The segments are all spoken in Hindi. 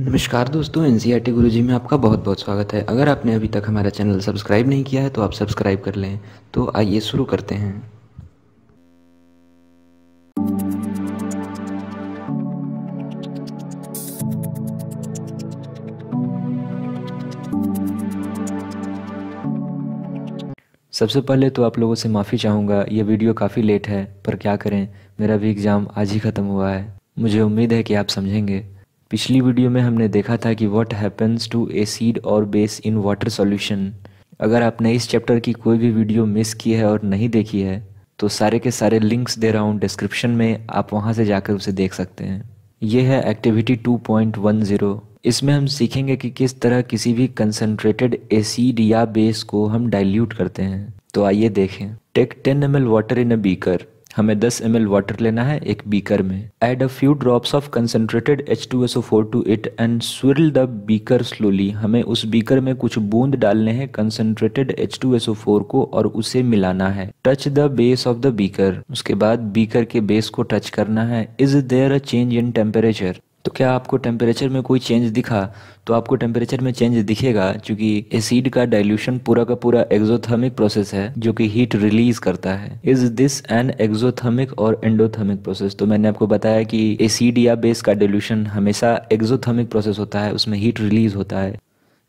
नमस्कार दोस्तों एन सी जी में आपका बहुत बहुत स्वागत है अगर आपने अभी तक हमारा चैनल सब्सक्राइब नहीं किया है तो आप सब्सक्राइब कर लें तो आइए शुरू करते हैं सबसे पहले तो आप लोगों से माफ़ी चाहूँगा ये वीडियो काफ़ी लेट है पर क्या करें मेरा भी एग्ज़ाम आज ही ख़त्म हुआ है मुझे उम्मीद है कि आप समझेंगे पिछली वीडियो में हमने देखा था कि व्हाट हैपन्स टू एसिड और बेस इन वाटर सॉल्यूशन अगर आपने इस चैप्टर की कोई भी वीडियो मिस की है और नहीं देखी है तो सारे के सारे लिंक्स दे रहा हूँ डिस्क्रिप्शन में आप वहाँ से जाकर उसे देख सकते हैं ये है एक्टिविटी 2.10 इसमें हम सीखेंगे कि किस तरह किसी भी कंसनट्रेटेड एसिड या बेस को हम डाइल्यूट करते हैं तो आइए देखें take 10 M L water in a beaker हमें 10 एम वाटर लेना है एक बीकर में add a few drops of concentrated H two S O four to it and swirl the beaker slowly हमें उस बीकर में कुछ बूंद डालने हैं concentrated H two S O four को और उसे मिलाना है touch the base of the beaker उसके बाद बीकर के बेस को टच करना है is there a change in temperature तो क्या आपको टेम्परेचर में कोई चेंज दिखा तो आपको टेम्परेचर में चेंज दिखेगा क्योंकि एसिड का डाइल्यूशन पूरा का पूरा एक्सोथर्मिक प्रोसेस है जो कि हीट रिलीज करता है इज दिस एन एक्सोथर्मिक और एंडोथर्मिक प्रोसेस तो मैंने आपको बताया कि एसिड या बेस का डाइल्यूशन हमेशा एक्सोथर्मिक प्रोसेस होता है उसमें हीट रिलीज होता है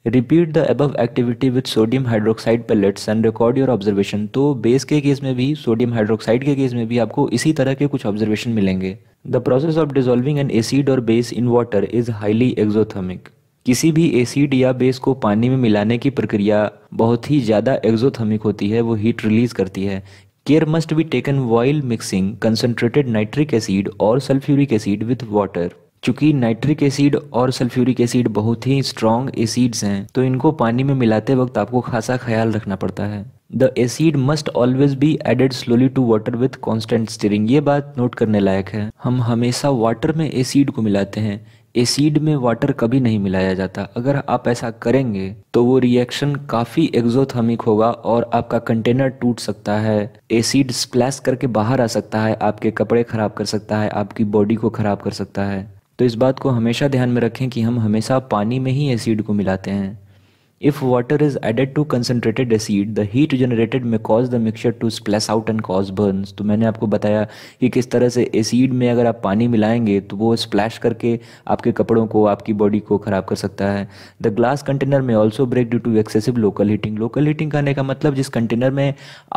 repeat the above activity with sodium hydroxide pellets and record your observation तो बेस के केस में भी सोडियम हाइड्रोक्साइड के केस में भी आपको इसी तरह के कुछ ऑब्जर्वेशन मिलेंगे the process of dissolving an acid और base in water is highly exothermic किसी भी एसिड या बेस को पानी में मिलाने की प्रक्रिया बहुत ही ज़्यादा एक्जोथर्मिक होती है वो हीट रिलीज करती है care must be taken while mixing concentrated nitric acid और सल्फ्यूरिक एसिड विथ वाटर चूँकि नाइट्रिक एसिड और सल्फ्यूरिक एसिड बहुत ही स्ट्रॉन्ग एसिड्स हैं तो इनको पानी में मिलाते वक्त आपको खासा ख्याल रखना पड़ता है the acid must always be added slowly to water with constant stirring ये बात नोट करने लायक है हम हमेशा वाटर में एसिड को मिलाते हैं एसिड में वाटर कभी नहीं मिलाया जाता अगर आप ऐसा करेंगे तो वो रिएक्शन काफ़ी एक्जोथमिक होगा और आपका कंटेनर टूट सकता है एसिड स्प्लैश करके बाहर आ सकता है आपके कपड़े ख़राब कर सकता है आपकी बॉडी को ख़राब कर सकता है तो इस बात को हमेशा ध्यान में रखें कि हम हमेशा पानी में ही एसिड को मिलाते हैं if water is added to concentrated acid the heat generated may cause the mixture to splash out and cause burns तो मैंने आपको बताया कि किस तरह से एसिड में अगर आप पानी मिलाएंगे तो वो स्प्लैश करके आपके कपड़ों को आपकी बॉडी को ख़राब कर सकता है the glass container may also break due to excessive local heating local heating करने का मतलब जिस कंटेनर में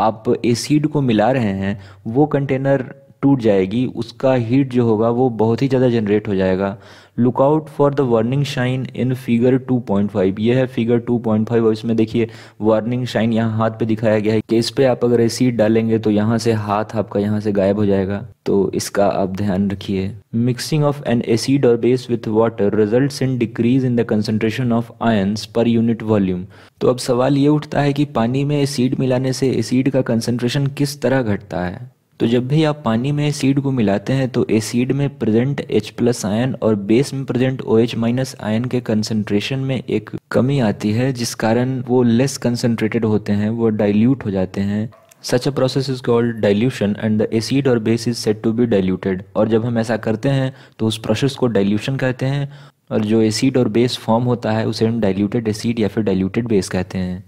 आप एसिड को मिला रहे हैं वो कंटेनर टूट जाएगी उसका हीट जो होगा वो बहुत ही ज़्यादा जनरेट हो जाएगा look out for the warning sign in figure 2.5 ये है फिगर 2.5 और इसमें देखिए वार्निंग शाइन यहाँ हाथ पे दिखाया गया है कि इस पर आप अगर एसिड डालेंगे तो यहाँ से हाथ आपका यहाँ से गायब हो जाएगा तो इसका आप ध्यान रखिए मिक्सिंग ऑफ एन एसिड और base with water result in decrease in the concentration of ions per unit volume तो अब सवाल ये उठता है कि पानी में एसिड मिलाने से एसिड का कंसनट्रेशन किस तरह घटता है तो जब भी आप पानी में एसिड को मिलाते हैं तो एसिड में प्रेजेंट H प्लस आयन और बेस में प्रेजेंट OH माइनस आयन के कंसनट्रेशन में एक कमी आती है जिस कारण वो लेस कंसनट्रेटेड होते हैं वो डाइल्यूट हो जाते हैं such a process is called dilution and the acid और base is set to be diluted और जब हम ऐसा करते हैं तो उस प्रोसेस को डाइल्यूशन कहते हैं और जो एसिड और बेस फॉर्म होता है उसे हम डाइल्यूटेड एसिड या फिर डाइल्यूटेड बेस कहते हैं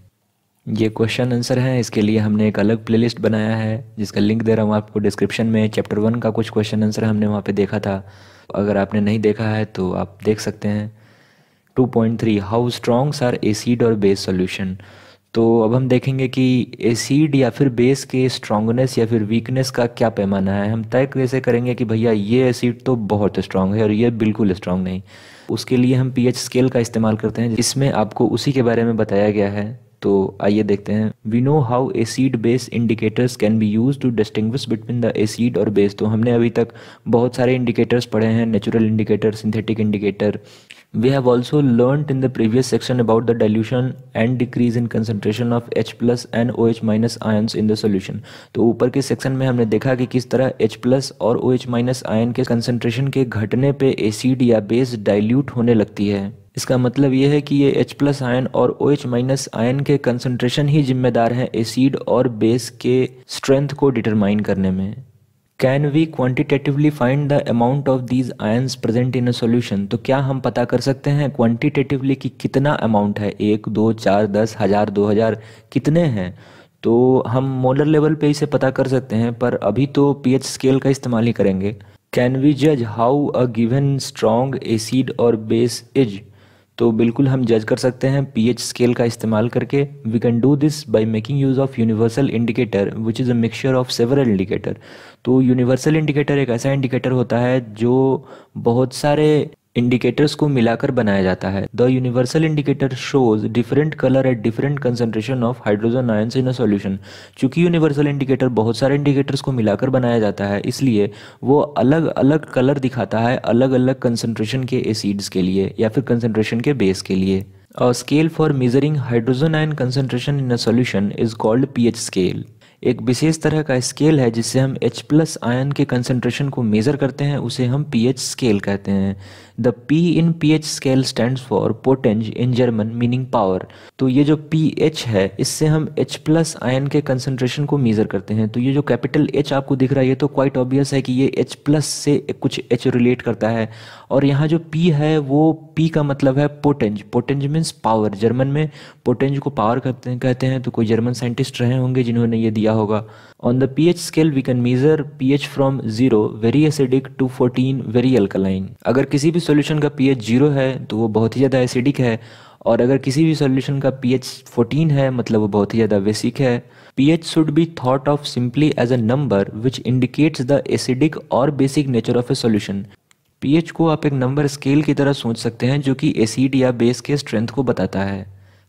ये क्वेश्चन आंसर हैं इसके लिए हमने एक अलग प्लेलिस्ट बनाया है जिसका लिंक दे रहा हूँ आपको डिस्क्रिप्शन में चैप्टर वन का कुछ क्वेश्चन आंसर हमने वहाँ पे देखा था अगर आपने नहीं देखा है तो आप देख सकते हैं 2.3 हाउ स्ट्रॉन्ग्स आर एसिड और बेस सॉल्यूशन तो अब हम देखेंगे कि एसिड या फिर बेस के स्ट्रांगनेस या फिर वीकनेस का क्या पैमाना है हम तय कैसे करेंगे कि भैया ये एसिड तो बहुत स्ट्रांग है और ये बिल्कुल स्ट्रांग नहीं उसके लिए हम पीएच स्केल का इस्तेमाल करते हैं इसमें आपको उसी के बारे में बताया गया है तो आइए देखते हैं we know how acid base indicators can be use to distinguish between the acid और बेस तो हमने अभी तक बहुत सारे इंडिकेटर्स पढ़े हैं natural indicator synthetic indicator we have also learn in the previous section about the dilution and decrease in concentration of H plus and O H minus ions in the solution तो ऊपर के सेक्शन में हमने देखा कि किस तरह एच प्लस और ओ एच माइनस आयन के कंसनट्रेशन के घटने पर एसिड या बेस डाइल्यूट होने लगती है इसका मतलब यह है कि ये H प्लस आयन और ओ एच माइनस आयन के कंसनट्रेशन ही जिम्मेदार हैं एसिड और बेस के स्ट्रेंथ को डिटरमाइन करने में can we quantitatively find the amount of these ions present in a solution तो क्या हम पता कर सकते हैं क्वान्टिटेटिवली कि कितना अमाउंट है एक दो चार दस हज़ार दो हज़ार कितने हैं तो हम मोलर लेवल पे इसे पता कर सकते हैं पर अभी तो पी एच स्केल का इस्तेमाल ही करेंगे कैन वी जज how a given strong acid और बेस इज तो बिल्कुल हम जज कर सकते हैं पीएच स्केल का इस्तेमाल करके we can do this by making use of universal indicator which is a mixture of several indicator तो यूनिवर्सल इंडिकेटर एक ऐसा इंडिकेटर होता है जो बहुत सारे इंडिकेटर्स को मिलाकर बनाया जाता है the universal indicator shows different colour at different concentration of hydrogen ions in a solution चूंकि यूनिवर्सल इंडिकेटर बहुत सारे इंडिकेटर्स को मिलाकर बनाया जाता है इसलिए वो अलग अलग कलर दिखाता है अलग अलग कंसनट्रेशन के एसिड्स के लिए या फिर कंसनट्रेशन के बेस के लिए scale for measuring hydrogen ion ion in a solution is called P H scale एक विशेष तरह का स्केल है जिससे हम H प्लस आयन के कंसनट्रेशन को मेज़र करते हैं उसे हम पी एच स्केल कहते हैं the P in P H scale stand for potenz in German meaning power तो ये जो पी एच है इससे हम एच प्लस आयन के कंसनट्रेशन को मेज़र करते हैं तो ये जो कैपिटल एच आपको दिख रहा है ये तो क्वाइट ऑब्वियस है कि ये एच प्लस से कुछ एच रिलेट करता है और यहाँ जो पी है वो पी का मतलब है potenz potenz means power German में पोटेंज को पावर करते कहते हैं तो कोई जर्मन साइंटिस्ट रहे होंगे जिन्होंने ये दिया होगा on the P H scale we can measure P H from zero very acidic to fourteen very alkaline अगर किसी भी सॉल्यूशन का पीएच जीरो है तो वो बहुत ही ज़्यादा एसिडिक है और अगर किसी भी सॉल्यूशन का पीएच 14 है मतलब वो बहुत ही ज़्यादा बेसिक है pH should be thought of simply as a number which indicates the acidic और basic nature of a solution pH को आप एक नंबर स्केल की तरह सोच सकते हैं जो कि एसिड या बेस के स्ट्रेंथ को बताता है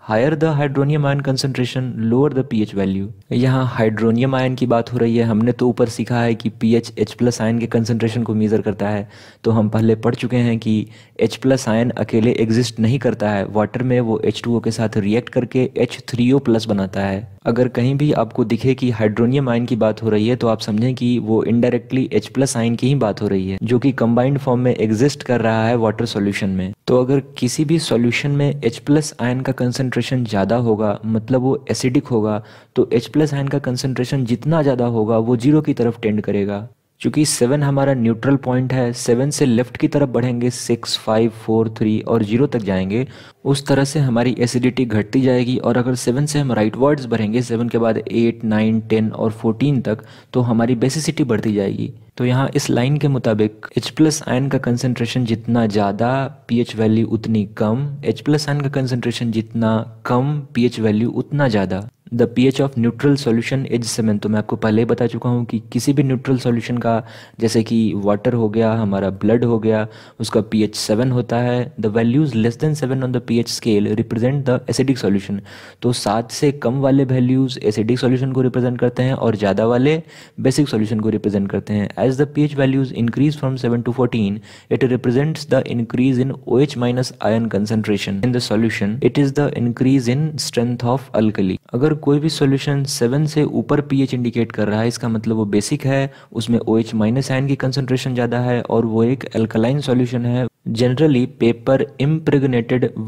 higher the hydronium ion concentration lower the P H value यहाँ हाइड्रोनियम आयन की बात हो रही है हमने तो ऊपर सीखा है कि पी एच प्लस आयन के कंसनट्रेशन को मेज़र करता है तो हम पहले पढ़ चुके हैं कि एच प्लस आयन अकेले एग्जिस्ट नहीं करता है वाटर में वो एच टू ओ के साथ रिएक्ट करके एच थ्री ओ प्लस बनाता है अगर कहीं भी आपको दिखे कि हाइड्रोनियम आयन की बात हो रही है तो आप समझें कि वो इनडायरेक्टली एच प्लस आयन की ही बात हो रही है जो कि कंबाइंड फॉर्म में एग्जिस्ट कर रहा है वाटर सोल्यूशन में तो अगर किसी भी सोल्यूशन में एच प्लस आयन का कंसनट्रेशन ज़्यादा होगा मतलब वो एसिडिक होगा तो एच प्लस आयन का कंसनट्रेशन जितना ज़्यादा होगा वो जीरो की तरफ टेंड करेगा चूँकि सेवन हमारा न्यूट्रल पॉइंट है सेवन से लेफ्ट की तरफ बढ़ेंगे सिक्स फाइव फोर थ्री और जीरो तक जाएंगे उस तरह से हमारी एसिडिटी घटती जाएगी और अगर सेवन से हम राइट वर्ड्स बढ़ेंगे सेवन के बाद एट नाइन टेन और फोर्टीन तक तो हमारी बेसिसिटी बढ़ती जाएगी तो यहाँ इस लाइन के मुताबिक एच प्लस आयन का कंसनट्रेशन जितना ज़्यादा पी वैल्यू उतनी कम एच प्लस आयन का कंसनट्रेशन जितना कम पी वैल्यू उतना ज़्यादा the P H of neutral solution is seven तो मैं आपको पहले ही बता चुका हूँ कि किसी भी न्यूट्रल सोल्यूशन का जैसे कि वाटर हो गया हमारा ब्लड हो गया उसका पी एच सेवन होता है the values less than seven on the H scale represent the acidic solution तो सात से कम वाले वैल्यूज़ एसिडिक सोल्यूशन को रिप्रेजेंट करते हैं और ज़्यादा वाले बेसिक सोल्यूशन को रिप्रेजेंट करते हैं as the P H values increase from seven to fourteen it represents the increase in O H minus ion concentration in the solution it is the increase in strength of alkali अगर कोई भी सॉल्यूशन सेवन से ऊपर पीएच इंडिकेट कर रहा है इसका मतलब वो बेसिक है उसमें ओ एच माइनस आयन की कंसनट्रेशन ज़्यादा है और वो एक एल्कलाइन सॉल्यूशन है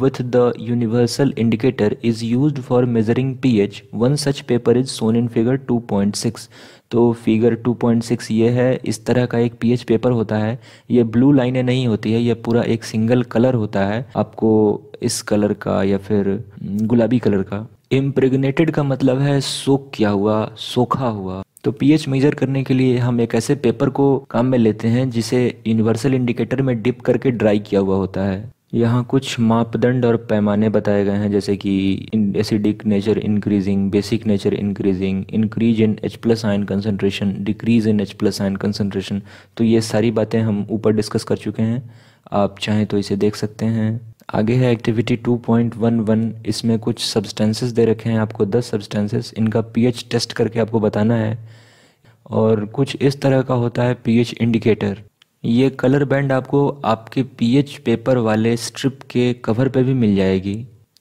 with the universal indicator is use for measuring P H one such paper is shown in figure two point six तो फिगर सिक्स ये है इस तरह का एक पी एच पेपर होता है ये ब्लू लाइनें नहीं होती है यह पूरा एक सिंगल कलर होता है आपको इस कलर का या फिर गुलाबी कलर का इम्प्रेगनेटेड का मतलब है सोख किया हुआ सोखा हुआ तो पीएच मेजर करने के लिए हम एक ऐसे पेपर को काम में लेते हैं जिसे यूनिवर्सल इंडिकेटर में डिप करके ड्राई किया हुआ होता है यहाँ कुछ मापदंड और पैमाने बताए गए हैं जैसे कि acidic nature increasing basic nature increasing increase in H plus ion concentration decrease in H plus ion concentration तो ये सारी बातें हम ऊपर डिस्कस कर चुके हैं आप चाहें तो इसे देख सकते हैं आगे है एक्टिविटी 2.11 इसमें कुछ सब्सटेंसेस दे रखे हैं आपको 10 सब्सटेंसेस इनका पीएच टेस्ट करके आपको बताना है और कुछ इस तरह का होता है पीएच इंडिकेटर ये कलर बैंड आपको आपके पीएच पेपर वाले स्ट्रिप के कवर पे भी मिल जाएगी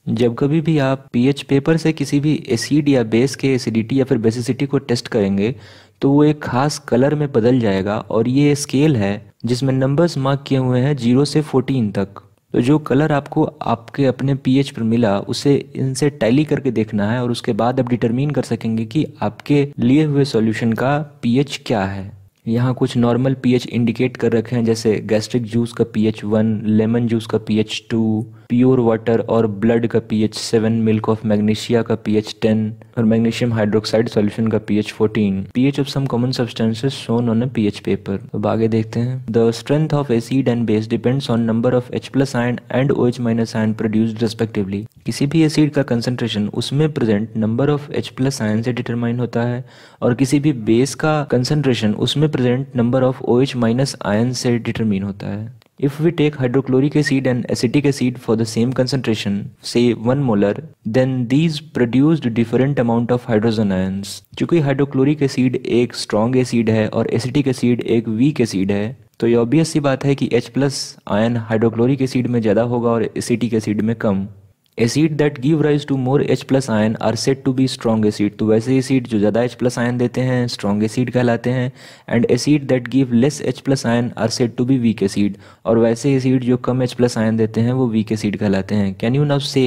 जब कभी भी आप पीएच पेपर से किसी भी एसिड या बेस के एसिडिटी या फिर बेसिसिटी को टेस्ट करेंगे तो वो एक खास कलर में बदल जाएगा और ये स्केल है जिसमें नंबर्स मार्क किए हुए हैं जीरो से फोर्टीन तक तो जो कलर आपको आपके अपने पीएच पर मिला उसे इनसे टैली करके देखना है और उसके बाद आप डिटरमिन कर सकेंगे कि आपके लिए हुए सॉल्यूशन का पीएच क्या है यहाँ कुछ नॉर्मल पीएच इंडिकेट कर रखे हैं जैसे गैस्ट्रिक जूस का पीएच वन लेमन जूस का पीएच टू प्योर वाटर और ब्लड का pH seven milk of magnesia का पीएच टेन और मैग्नीशियम हाइड्रोक्साइड सॉल्यूशन का pH 14 pH of some common substances shown on a pH paper अब आगे देखते हैं the strength of acid and base depends on number of H plus ion and O H minus ion produced respectively किसी भी एसिड का कंसंट्रेशन उसमें present number of H plus ion से डिटरमाइन होता है और किसी भी बेस का कंसंट्रेशन उसमें present number of O H minus ion से डिटरमाइन होता है If we take hydrochloric acid and acetic acid for the same concentration, say 1 molar, then these produced different amount of hydrogen ions. चूँकि hydrochloric acid एक strong acid है और acetic acid एक weak acid है तो ये ऑब्वियस सी बात है कि H आयन हाइड्रोक्लोरिक एसिड में ज़्यादा होगा और एसिटिक एसिड में कम acid that give rise to more H plus ion are set to be strong acid तो वैसे एसिड जो ज़्यादा एच प्लस आयन देते हैं स्ट्रॉन्ग एसिड कहलाते हैं and acid that give less H plus ion are set to be weak acid और वैसे एसिड जो कम एच प्लस आयन देते हैं वो वीक एसिड कहलाते हैं can you now say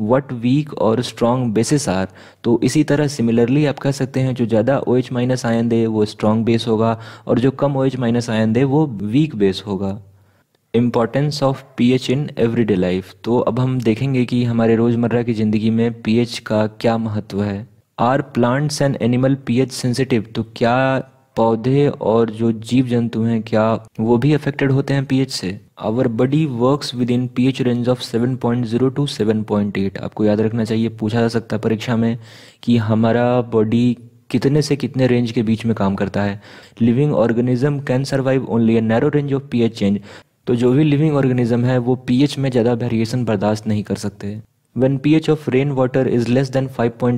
what weak और स्ट्रॉन्ग बेसिस आर तो इसी तरह सिमिलरली आप कह सकते हैं जो ज़्यादा ओ एच माइनस आयन दे वो स्ट्रॉन्ग बेस होगा और जो कम ओ एच माइनस आयन दे वो वीक बेस होगा importance of pH in everyday life तो अब हम देखेंगे कि हमारे रोज़मर्रा की ज़िंदगी में पीएच का क्या महत्व है are plants and animal pH sensitive तो क्या पौधे और जो जीव जंतु हैं क्या वो भी अफेक्टेड होते हैं पीएच से our body work within H range of 7.0 to 7.8 आपको याद रखना चाहिए पूछा जा सकता है परीक्षा में कि हमारा बॉडी कितने से कितने रेंज के बीच में काम करता है living organism can survive only a narrow range of pH change तो जो भी लिविंग ऑर्गेनिज्म है वो पी में ज़्यादा वेरिएशन बर्दाश्त नहीं कर सकते when P H of rain water is less than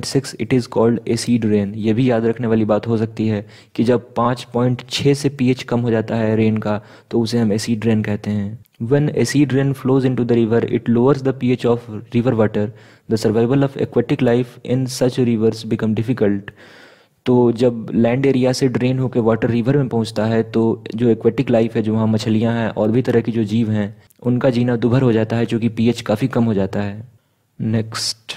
six it is called acid rain ये भी याद रखने वाली बात हो सकती है कि जब पाँच पॉइंट छः से पी एच कम हो जाता है रेन का तो उसे हम एसिड रेन कहते हैं when acid rain flows into the river it lowers the P H of river water the survival of aquatic life in such rivers become difficult तो जब लैंड एरिया से ड्रेन होकर वाटर रिवर में पहुंचता है तो जो एक्वेटिक लाइफ है जो वहाँ मछलियाँ हैं और भी तरह की जो जीव हैं उनका जीना दुभर हो जाता है चूँकि पीएच काफ़ी कम हो जाता है next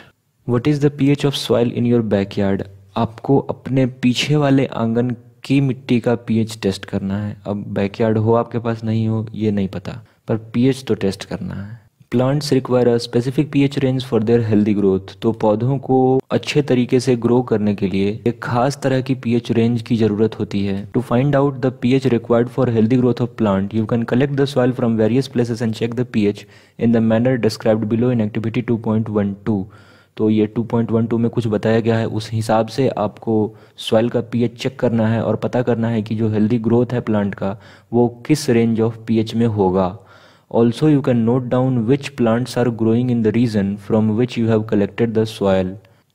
what is the pH of soil in your backyard आपको अपने पीछे वाले आंगन की मिट्टी का पीएच टेस्ट करना है अब बैकयार्ड हो आपके पास नहीं हो ये नहीं पता पर पीएच तो टेस्ट करना है plants require a specific pH range for their healthy growth तो पौधों को अच्छे तरीके से ग्रो करने के लिए एक खास तरह की पीएच रेंज की जरूरत होती है to find out the pH required for healthy growth of plant you can collect the soil from various places and check the pH in the manner described below in activity 2.12 तो ये 2.12 में कुछ बताया गया है उस हिसाब से आपको सॉइल का पीएच चेक करना है और पता करना है कि जो हेल्दी ग्रोथ है प्लांट का वो किस रेंज ऑफ पीएच में होगा Also you can note down which plants are growing in the region from which you have collected the soil.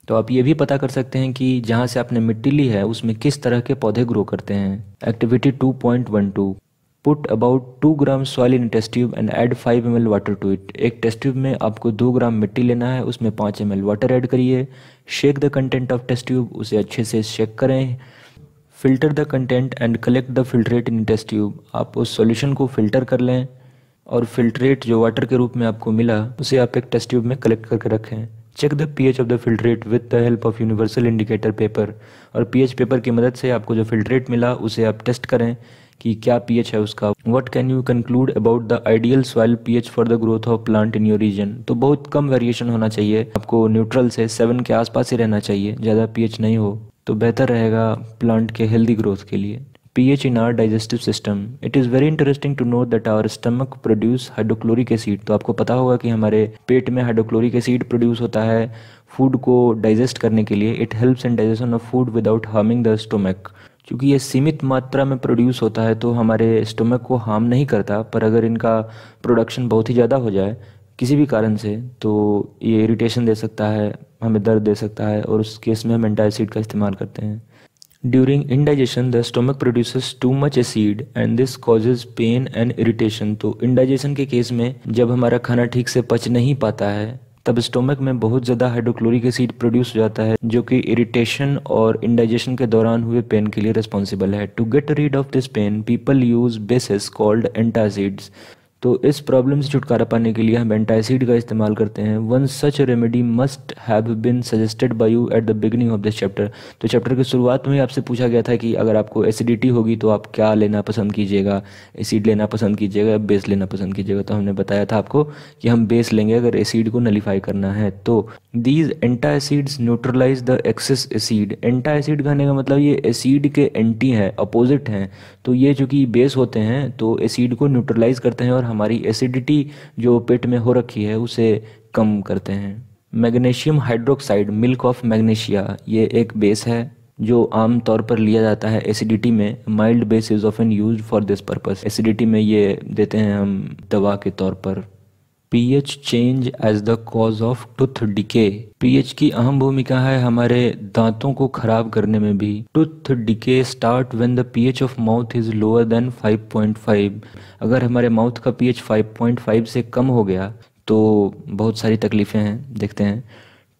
तो आप ये भी पता कर सकते हैं कि जहाँ से आपने मिट्टी ली है उसमें किस तरह के पौधे ग्रो करते हैं activity 2.12 put about two gram soil in test tube and add five M L water to it एक टेस्ट ट्यूब में आपको दो ग्राम मिट्टी लेना है उसमें पाँच एम एल वाटर ऐड करिए shake the content of test tube उसे अच्छे से शेक करें filter the content and collect the filtrate in test tube आप उस सोल्यूशन को फिल्टर कर लें और फिल्ट्रेट जो वाटर के रूप में आपको मिला उसे आप एक टेस्ट ट्यूब में कलेक्ट करके रखें check the pH of the filtrate with the help of universal indicator paper और पीएच पेपर की मदद से आपको जो फिल्ट्रेट मिला उसे आप टेस्ट करें कि क्या पीएच है उसका what can you conclude about the ideal soil pH for the growth of plant in your region तो बहुत कम वेरिएशन होना चाहिए आपको न्यूट्रल से सेवन के आसपास ही रहना चाहिए ज़्यादा पीएच नहीं हो तो बेहतर रहेगा प्लांट के हेल्दी ग्रोथ के लिए pH in our digestive system. It is very interesting to know that our stomach produce hydrochloric acid. तो आपको पता होगा कि हमारे पेट में hydrochloric acid प्रोड्यूस होता है फूड को डाइजेस्ट करने के लिए it helps in digestion of food without harming the stomach क्योंकि ये सीमित मात्रा में प्रोड्यूस होता है तो हमारे स्टोमक को हार्म नहीं करता पर अगर इनका प्रोडक्शन बहुत ही ज़्यादा हो जाए किसी भी कारण से तो ये इरिटेशन दे सकता है हमें दर्द दे सकता है और उस केस में हम एंटासिड का इस्तेमाल करते हैं during indigestion, the stomach produces too much acid and this causes pain and irritation तो इंडाइजेशन के केस में जब हमारा खाना ठीक से पच नहीं पाता है तब स्टोमक में बहुत ज़्यादा हाइड्रोक्लोरिक एसिड प्रोड्यूस हो जाता है जो कि इरिटेशन और इंडाइजेशन के दौरान हुए पेन के लिए रिस्पॉन्सिबल है to get rid of this pain people use bases called antacids तो इस प्रॉब्लम से छुटकारा पाने के लिए हम एंटाइसिड का इस्तेमाल करते हैं one such remedy must have been suggested by you at the beginning of this chapter तो चैप्टर की शुरुआत में ही आपसे पूछा गया था कि अगर आपको एसिडिटी होगी तो आप क्या लेना पसंद कीजिएगा एसिड लेना पसंद कीजिएगा या बेस लेना पसंद कीजिएगा तो हमने बताया था आपको कि हम बेस लेंगे अगर एसिड को नलीफाई करना है तो these antacid neutralize the excess acid antacid कहने का मतलब ये एसिड के एंटी हैं अपोजिट हैं तो ये चूंकि बेस होते हैं तो एसिड को न्यूट्रलाइज करते हैं और हमारी एसिडिटी जो पेट में हो रखी है उसे कम करते हैं magnesium hydroxide milk of magnesia ये एक बेस है जो आम तौर पर लिया जाता है एसिडिटी में mild base is often used for this purpose acidity में ये देते हैं हम दवा के तौर पर pH change as the cause of tooth decay pH की अहम भूमिका है हमारे दांतों को खराब करने में भी tooth decay starts when the pH of mouth is lower than 5.5 अगर हमारे माउथ का पीएच 5.5 से कम हो गया तो बहुत सारी तकलीफ़ें हैं देखते हैं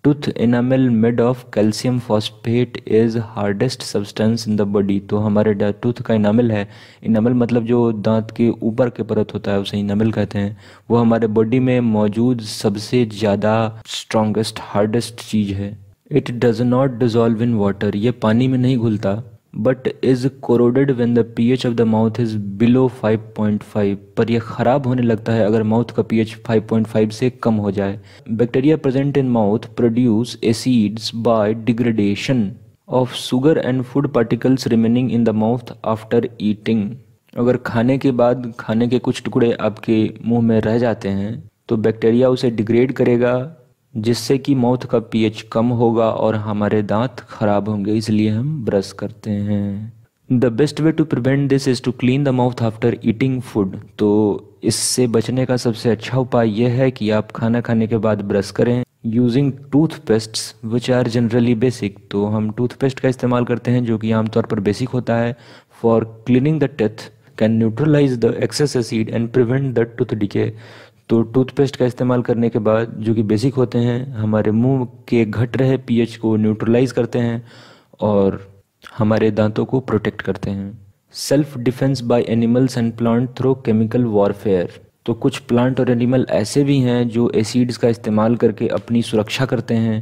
tooth enamel made of calcium phosphate is hardest substance in the body तो हमारे टूथ का इनामिल है इनामल मतलब जो दांत के ऊपर के परत होता है उसे इनामिल कहते हैं वो हमारे बॉडी में मौजूद सबसे ज़्यादा स्ट्रॉन्गेस्ट हार्डेस्ट चीज़ है it does not dissolve in water ये पानी में नहीं घुलता but is corroded when the P H of the mouth is below 5.5 पर यह ख़राब होने लगता है अगर माउथ का पी पॉइंट फाइव से कम हो जाए bacteria present in mouth produce acids by degradation of sugar and food particles remaining in the mouth after eating अगर खाने के बाद खाने के कुछ टुकड़े आपके मुंह में रह जाते हैं तो बैक्टीरिया उसे डिग्रेड करेगा जिससे कि माउथ का पीएच कम होगा और हमारे दांत खराब होंगे इसलिए हम ब्रश करते हैं the best way to prevent this is to clean the mouth after eating food तो इससे बचने का सबसे अच्छा उपाय यह है कि आप खाना खाने के बाद ब्रश करें using toothpastes which are generally basic तो हम टूथपेस्ट का इस्तेमाल करते हैं जो कि आमतौर पर बेसिक होता है for cleaning the teeth can neutralize the excess acid and prevent the tooth decay तो टूथपेस्ट का इस्तेमाल करने के बाद जो कि बेसिक होते हैं हमारे मुंह के घट रहे पीएच को न्यूट्रलाइज करते हैं और हमारे दांतों को प्रोटेक्ट करते हैं self defence by animals and plant through chemical warfare तो कुछ प्लांट और एनिमल ऐसे भी हैं जो एसिड्स का इस्तेमाल करके अपनी सुरक्षा करते हैं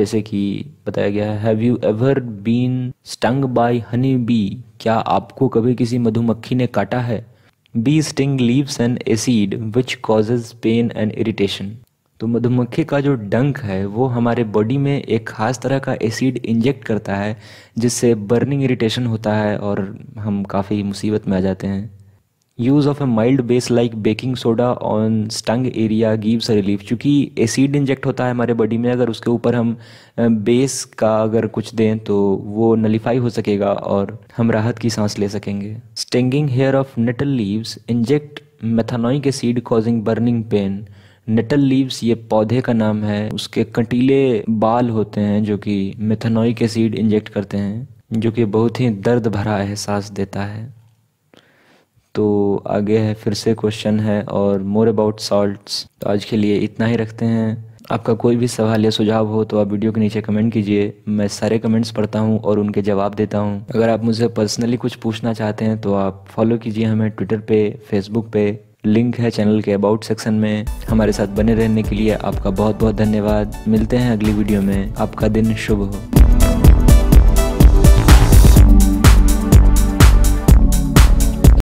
जैसे कि बताया गया है have you ever been stung by honey bee क्या आपको कभी किसी मधुमक्खी ने काटा है bee sting leaves an acid which causes pain and irritation तो मधुमक्खी का जो डंक है वो हमारे बॉडी में एक ख़ास तरह का एसिड इंजेक्ट करता है जिससे बर्निंग इरिटेशन होता है और हम काफ़ी मुसीबत में आ जाते हैं use of a mild base like baking soda on stung area gives relief चूँकि एसिड इंजेक्ट होता है हमारे बॉडी में अगर उसके ऊपर हम बेस का अगर कुछ दें तो वो नलीफाई हो सकेगा और हम राहत की सांस ले सकेंगे stinging hair of nettle leaves inject acid causing burning pain nettle leaves ये पौधे का नाम है उसके कंटीले बाल होते हैं जो कि के सीड इंजेक्ट करते हैं जो कि बहुत ही दर्द भरा एहसास देता है तो आगे है फिर से क्वेश्चन है और मोर अबाउट सॉल्ट्स तो आज के लिए इतना ही रखते हैं आपका कोई भी सवाल या सुझाव हो तो आप वीडियो के नीचे कमेंट कीजिए मैं सारे कमेंट्स पढ़ता हूँ और उनके जवाब देता हूँ अगर आप मुझे पर्सनली कुछ पूछना चाहते हैं तो आप फॉलो कीजिए हमें ट्विटर पे फेसबुक पे लिंक है चैनल के अबाउट सेक्शन में हमारे साथ बने रहने के लिए आपका बहुत बहुत धन्यवाद मिलते हैं अगली वीडियो में आपका दिन शुभ हो